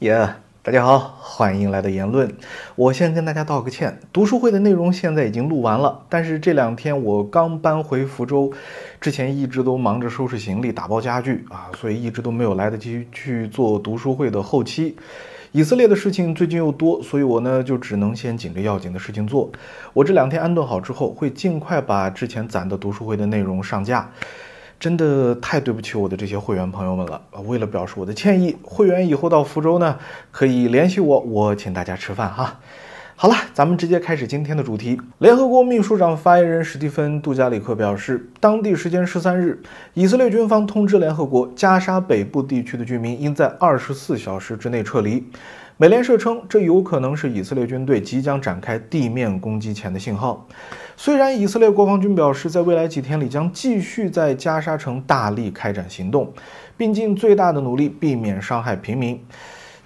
耶，大家好，欢迎来到言论。我先跟大家道个歉，读书会的内容现在已经录完了，但是这两天我刚搬回福州，之前一直都忙着收拾行李、打包家具啊，所以一直都没有来得及去做读书会的后期。以色列的事情最近又多，所以我呢就只能先紧着要紧的事情做。我这两天安顿好之后，会尽快把之前攒的读书会的内容上架。真的太对不起我的这些会员朋友们了为了表示我的歉意，会员以后到福州呢，可以联系我，我请大家吃饭哈。好了，咱们直接开始今天的主题。联合国秘书长发言人史蒂芬·杜加里克表示，当地时间十三日，以色列军方通知联合国加沙北部地区的居民应在二十四小时之内撤离。美联社称，这有可能是以色列军队即将展开地面攻击前的信号。虽然以色列国防军表示，在未来几天里将继续在加沙城大力开展行动，并尽最大的努力避免伤害平民，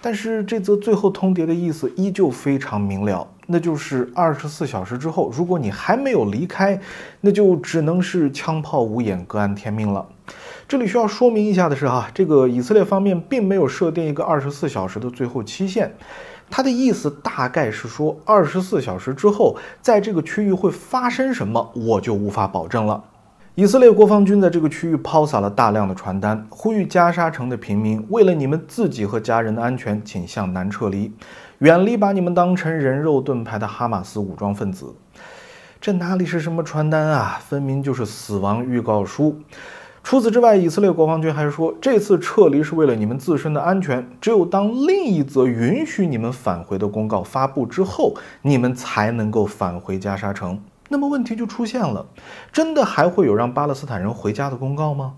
但是这则最后通牒的意思依旧非常明了。那就是二十四小时之后，如果你还没有离开，那就只能是枪炮无眼，各安天命了。这里需要说明一下的是，哈，这个以色列方面并没有设定一个二十四小时的最后期限，他的意思大概是说，二十四小时之后，在这个区域会发生什么，我就无法保证了。以色列国防军在这个区域抛洒了大量的传单，呼吁加沙城的平民，为了你们自己和家人的安全，请向南撤离。远离把你们当成人肉盾牌的哈马斯武装分子，这哪里是什么传单啊？分明就是死亡预告书。除此之外，以色列国防军还说，这次撤离是为了你们自身的安全。只有当另一则允许你们返回的公告发布之后，你们才能够返回加沙城。那么问题就出现了：真的还会有让巴勒斯坦人回家的公告吗？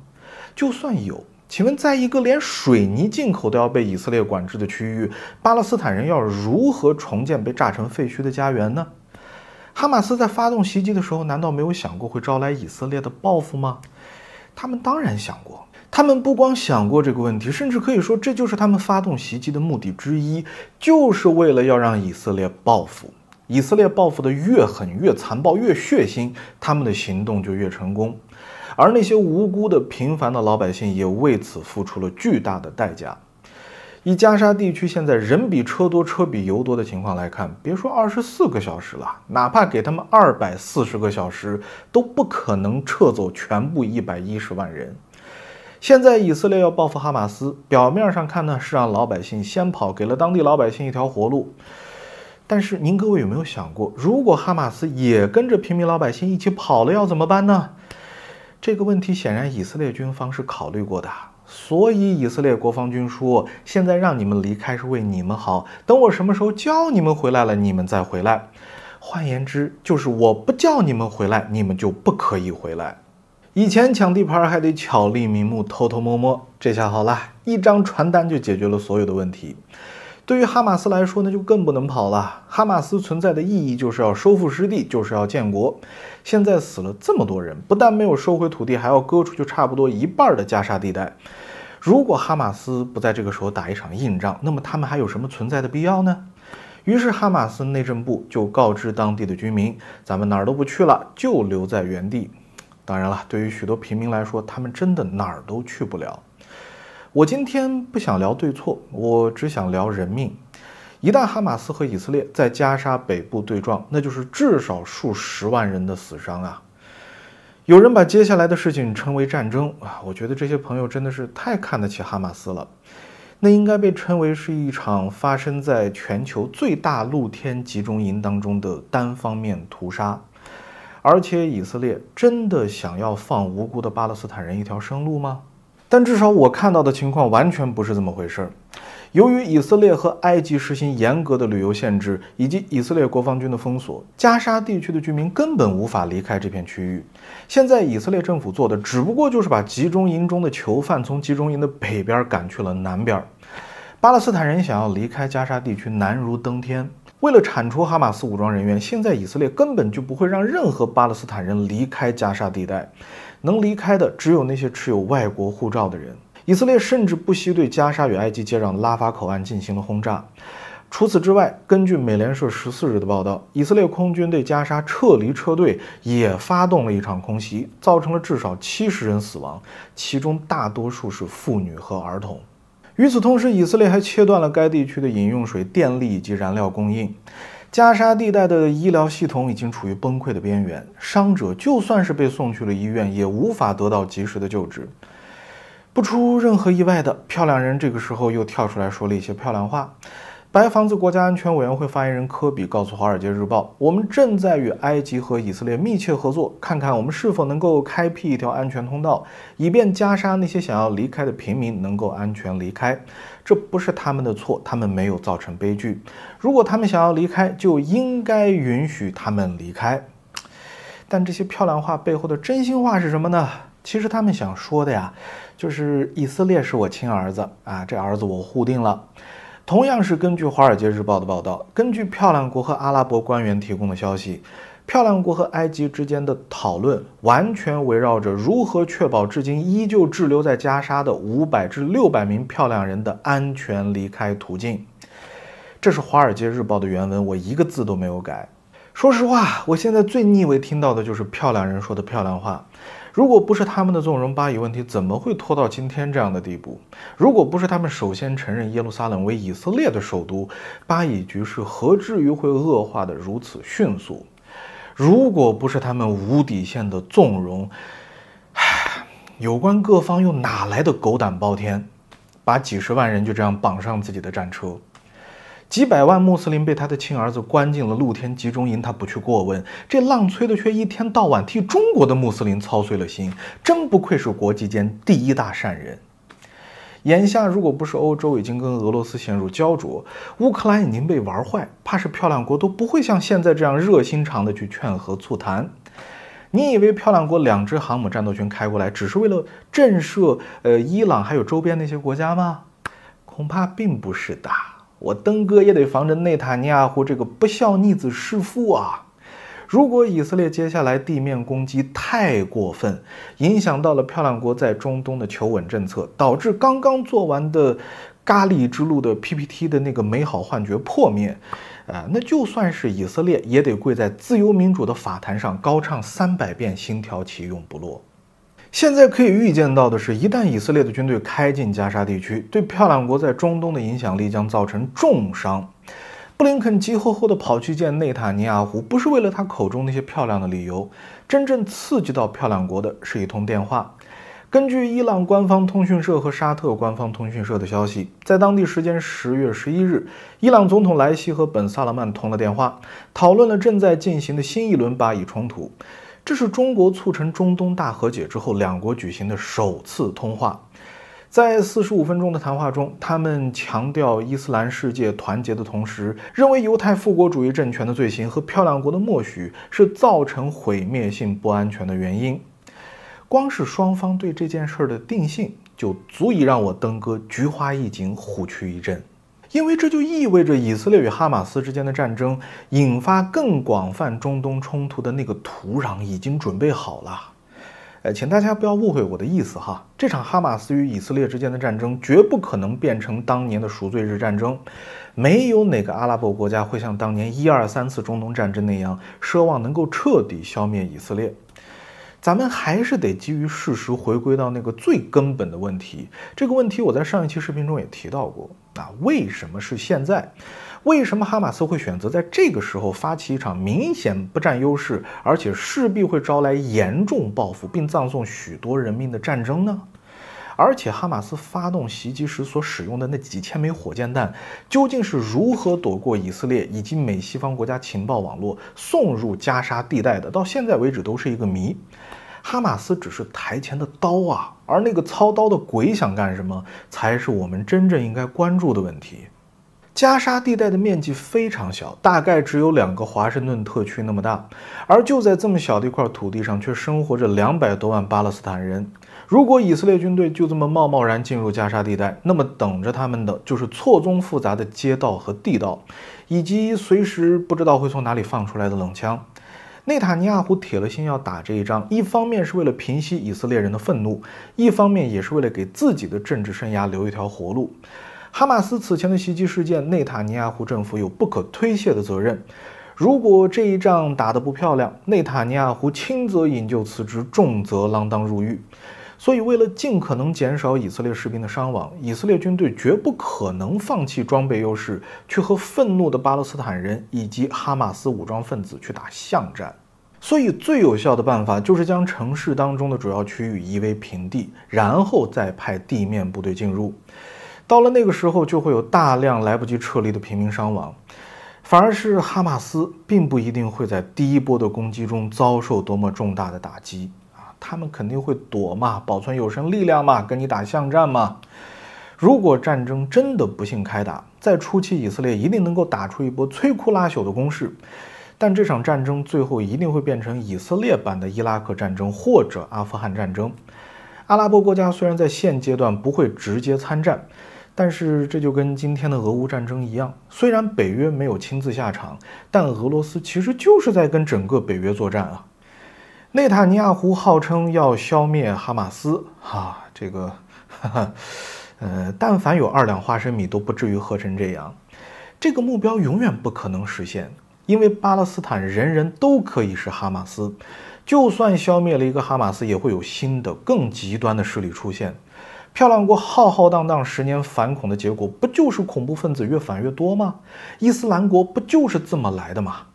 就算有。请问，在一个连水泥进口都要被以色列管制的区域，巴勒斯坦人要如何重建被炸成废墟的家园呢？哈马斯在发动袭击的时候，难道没有想过会招来以色列的报复吗？他们当然想过，他们不光想过这个问题，甚至可以说，这就是他们发动袭击的目的之一，就是为了要让以色列报复。以色列报复的越狠、越残暴、越血腥，他们的行动就越成功。而那些无辜的平凡的老百姓也为此付出了巨大的代价。以加沙地区现在人比车多、车比油多的情况来看，别说二十四个小时了，哪怕给他们二百四十个小时，都不可能撤走全部一百一十万人。现在以色列要报复哈马斯，表面上看呢是让老百姓先跑，给了当地老百姓一条活路。但是您各位有没有想过，如果哈马斯也跟着平民老百姓一起跑了，要怎么办呢？这个问题显然以色列军方是考虑过的，所以以色列国防军说：“现在让你们离开是为你们好，等我什么时候叫你们回来了，你们再回来。”换言之，就是我不叫你们回来，你们就不可以回来。以前抢地盘还得巧立名目、偷偷摸摸，这下好了，一张传单就解决了所有的问题。对于哈马斯来说，那就更不能跑了。哈马斯存在的意义就是要收复失地，就是要建国。现在死了这么多人，不但没有收回土地，还要割出去差不多一半的加沙地带。如果哈马斯不在这个时候打一场硬仗，那么他们还有什么存在的必要呢？于是哈马斯内政部就告知当地的居民：“咱们哪儿都不去了，就留在原地。”当然了，对于许多平民来说，他们真的哪儿都去不了。我今天不想聊对错，我只想聊人命。一旦哈马斯和以色列在加沙北部对撞，那就是至少数十万人的死伤啊！有人把接下来的事情称为战争啊，我觉得这些朋友真的是太看得起哈马斯了。那应该被称为是一场发生在全球最大露天集中营当中的单方面屠杀。而且，以色列真的想要放无辜的巴勒斯坦人一条生路吗？但至少我看到的情况完全不是这么回事儿。由于以色列和埃及实行严格的旅游限制，以及以色列国防军的封锁，加沙地区的居民根本无法离开这片区域。现在以色列政府做的只不过就是把集中营中的囚犯从集中营的北边赶去了南边。巴勒斯坦人想要离开加沙地区难如登天。为了铲除哈马斯武装人员，现在以色列根本就不会让任何巴勒斯坦人离开加沙地带。能离开的只有那些持有外国护照的人。以色列甚至不惜对加沙与埃及接壤的拉法口岸进行了轰炸。除此之外，根据美联社十四日的报道，以色列空军对加沙撤离车队也发动了一场空袭，造成了至少七十人死亡，其中大多数是妇女和儿童。与此同时，以色列还切断了该地区的饮用水、电力以及燃料供应。加沙地带的医疗系统已经处于崩溃的边缘，伤者就算是被送去了医院，也无法得到及时的救治。不出任何意外的，漂亮人这个时候又跳出来说了一些漂亮话。白房子国家安全委员会发言人科比告诉《华尔街日报》，我们正在与埃及和以色列密切合作，看看我们是否能够开辟一条安全通道，以便加沙那些想要离开的平民能够安全离开。这不是他们的错，他们没有造成悲剧。如果他们想要离开，就应该允许他们离开。但这些漂亮话背后的真心话是什么呢？其实他们想说的呀，就是以色列是我亲儿子啊，这儿子我护定了。同样是根据《华尔街日报》的报道，根据漂亮国和阿拉伯官员提供的消息，漂亮国和埃及之间的讨论完全围绕着如何确保至今依旧滞留在加沙的五百至六百名漂亮人的安全离开途径。这是《华尔街日报》的原文，我一个字都没有改。说实话，我现在最腻味听到的就是漂亮人说的漂亮话。如果不是他们的纵容，巴以问题怎么会拖到今天这样的地步？如果不是他们首先承认耶路撒冷为以色列的首都，巴以局势何至于会恶化的如此迅速？如果不是他们无底线的纵容，有关各方又哪来的狗胆包天，把几十万人就这样绑上自己的战车？几百万穆斯林被他的亲儿子关进了露天集中营，他不去过问，这浪吹的却一天到晚替中国的穆斯林操碎了心，真不愧是国际间第一大善人。眼下，如果不是欧洲已经跟俄罗斯陷入焦灼，乌克兰已经被玩坏，怕是漂亮国都不会像现在这样热心肠的去劝和促谈。你以为漂亮国两支航母战斗群开过来只是为了震慑呃伊朗还有周边那些国家吗？恐怕并不是的。我登哥也得防着内塔尼亚胡这个不孝逆子弑父啊！如果以色列接下来地面攻击太过分，影响到了漂亮国在中东的求稳政策，导致刚刚做完的咖喱之路的 PPT 的那个美好幻觉破灭，啊，那就算是以色列也得跪在自由民主的法坛上高唱三百遍“星条旗永不落”。现在可以预见到的是，一旦以色列的军队开进加沙地区，对漂亮国在中东的影响力将造成重伤。布林肯急吼吼地跑去见内塔尼亚胡，不是为了他口中那些漂亮的理由。真正刺激到漂亮国的是一通电话。根据伊朗官方通讯社和沙特官方通讯社的消息，在当地时间十月十一日，伊朗总统莱西和本·萨勒曼通了电话，讨论了正在进行的新一轮巴以冲突。这是中国促成中东大和解之后，两国举行的首次通话。在四十五分钟的谈话中，他们强调伊斯兰世界团结的同时，认为犹太复国主义政权的罪行和漂亮国的默许是造成毁灭性不安全的原因。光是双方对这件事儿的定性，就足以让我登哥菊花一紧，虎躯一震。因为这就意味着以色列与哈马斯之间的战争引发更广泛中东冲突的那个土壤已经准备好了。呃，请大家不要误会我的意思哈，这场哈马斯与以色列之间的战争绝不可能变成当年的赎罪日战争，没有哪个阿拉伯国家会像当年一二三次中东战争那样奢望能够彻底消灭以色列。咱们还是得基于事实回归到那个最根本的问题。这个问题我在上一期视频中也提到过啊，为什么是现在？为什么哈马斯会选择在这个时候发起一场明显不占优势，而且势必会招来严重报复并葬送许多人命的战争呢？而且哈马斯发动袭击时所使用的那几千枚火箭弹，究竟是如何躲过以色列以及美西方国家情报网络送入加沙地带的？到现在为止都是一个谜。哈马斯只是台前的刀啊，而那个操刀的鬼想干什么，才是我们真正应该关注的问题。加沙地带的面积非常小，大概只有两个华盛顿特区那么大，而就在这么小的一块土地上，却生活着两百多万巴勒斯坦人。如果以色列军队就这么贸贸然进入加沙地带，那么等着他们的就是错综复杂的街道和地道，以及随时不知道会从哪里放出来的冷枪。内塔尼亚胡铁了心要打这一仗，一方面是为了平息以色列人的愤怒，一方面也是为了给自己的政治生涯留一条活路。哈马斯此前的袭击事件，内塔尼亚胡政府有不可推卸的责任。如果这一仗打得不漂亮，内塔尼亚胡轻则引咎辞职，重则锒铛入狱。所以，为了尽可能减少以色列士兵的伤亡，以色列军队绝不可能放弃装备优势，去和愤怒的巴勒斯坦人以及哈马斯武装分子去打巷战。所以，最有效的办法就是将城市当中的主要区域夷为平地，然后再派地面部队进入。到了那个时候，就会有大量来不及撤离的平民伤亡。反而是哈马斯，并不一定会在第一波的攻击中遭受多么重大的打击。他们肯定会躲嘛，保存有生力量嘛，跟你打巷战嘛。如果战争真的不幸开打，在初期以色列一定能够打出一波摧枯拉朽的攻势，但这场战争最后一定会变成以色列版的伊拉克战争或者阿富汗战争。阿拉伯国家虽然在现阶段不会直接参战，但是这就跟今天的俄乌战争一样，虽然北约没有亲自下场，但俄罗斯其实就是在跟整个北约作战啊。内塔尼亚胡号称要消灭哈马斯，哈，这个，呃，但凡有二两花生米都不至于喝成这样。这个目标永远不可能实现，因为巴勒斯坦人人都可以是哈马斯，就算消灭了一个哈马斯，也会有新的更极端的势力出现。漂亮国浩浩荡荡十年反恐的结果，不就是恐怖分子越反越多吗？伊斯兰国不就是这么来的吗？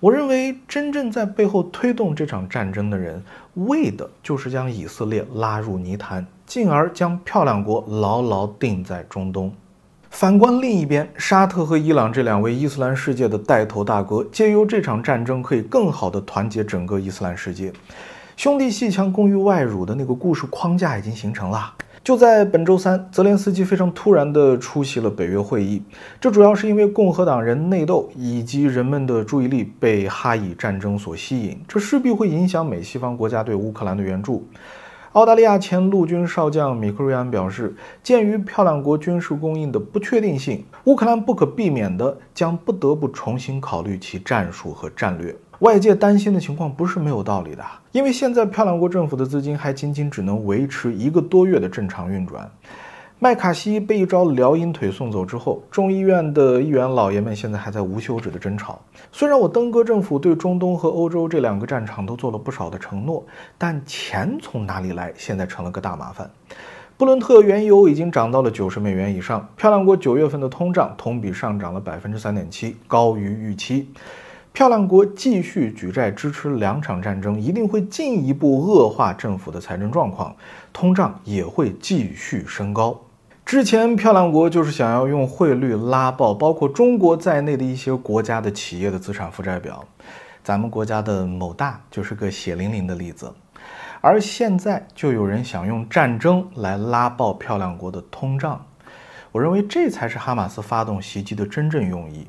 我认为，真正在背后推动这场战争的人，为的就是将以色列拉入泥潭，进而将漂亮国牢牢定在中东。反观另一边，沙特和伊朗这两位伊斯兰世界的带头大哥，借由这场战争，可以更好地团结整个伊斯兰世界。兄弟戏腔攻于外辱的那个故事框架已经形成了。就在本周三，泽连斯基非常突然地出席了北约会议。这主要是因为共和党人内斗，以及人们的注意力被哈以战争所吸引。这势必会影响美西方国家对乌克兰的援助。澳大利亚前陆军少将米克瑞安表示，鉴于漂亮国军事供应的不确定性，乌克兰不可避免地将不得不重新考虑其战术和战略。外界担心的情况不是没有道理的，因为现在漂亮国政府的资金还仅仅只能维持一个多月的正常运转。麦卡锡被一招撩阴腿送走之后，众议院的议员老爷们现在还在无休止的争吵。虽然我登哥政府对中东和欧洲这两个战场都做了不少的承诺，但钱从哪里来，现在成了个大麻烦。布伦特原油已经涨到了九十美元以上，漂亮国九月份的通胀同比上涨了百分之三点七，高于预期。漂亮国继续举债支持两场战争，一定会进一步恶化政府的财政状况，通胀也会继续升高。之前漂亮国就是想要用汇率拉爆，包括中国在内的一些国家的企业的资产负债表。咱们国家的某大就是个血淋淋的例子。而现在就有人想用战争来拉爆漂亮国的通胀，我认为这才是哈马斯发动袭击的真正用意。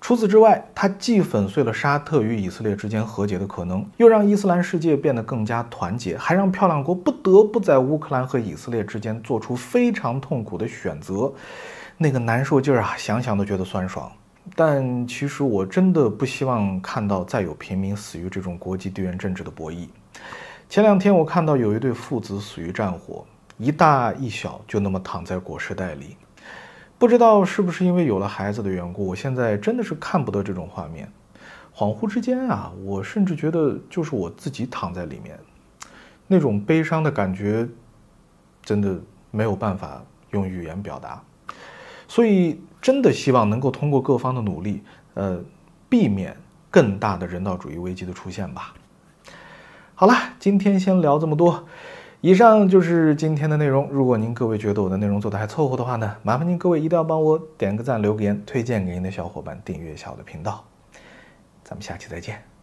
除此之外，它既粉碎了沙特与以色列之间和解的可能，又让伊斯兰世界变得更加团结，还让漂亮国不得不在乌克兰和以色列之间做出非常痛苦的选择。那个难受劲儿啊，想想都觉得酸爽。但其实我真的不希望看到再有平民死于这种国际地缘政治的博弈。前两天我看到有一对父子死于战火，一大一小就那么躺在裹尸袋里。不知道是不是因为有了孩子的缘故，我现在真的是看不得这种画面。恍惚之间啊，我甚至觉得就是我自己躺在里面，那种悲伤的感觉，真的没有办法用语言表达。所以，真的希望能够通过各方的努力，呃，避免更大的人道主义危机的出现吧。好了，今天先聊这么多。以上就是今天的内容。如果您各位觉得我的内容做的还凑合的话呢，麻烦您各位一定要帮我点个赞、留个言、推荐给您的小伙伴、订阅一下我的频道。咱们下期再见。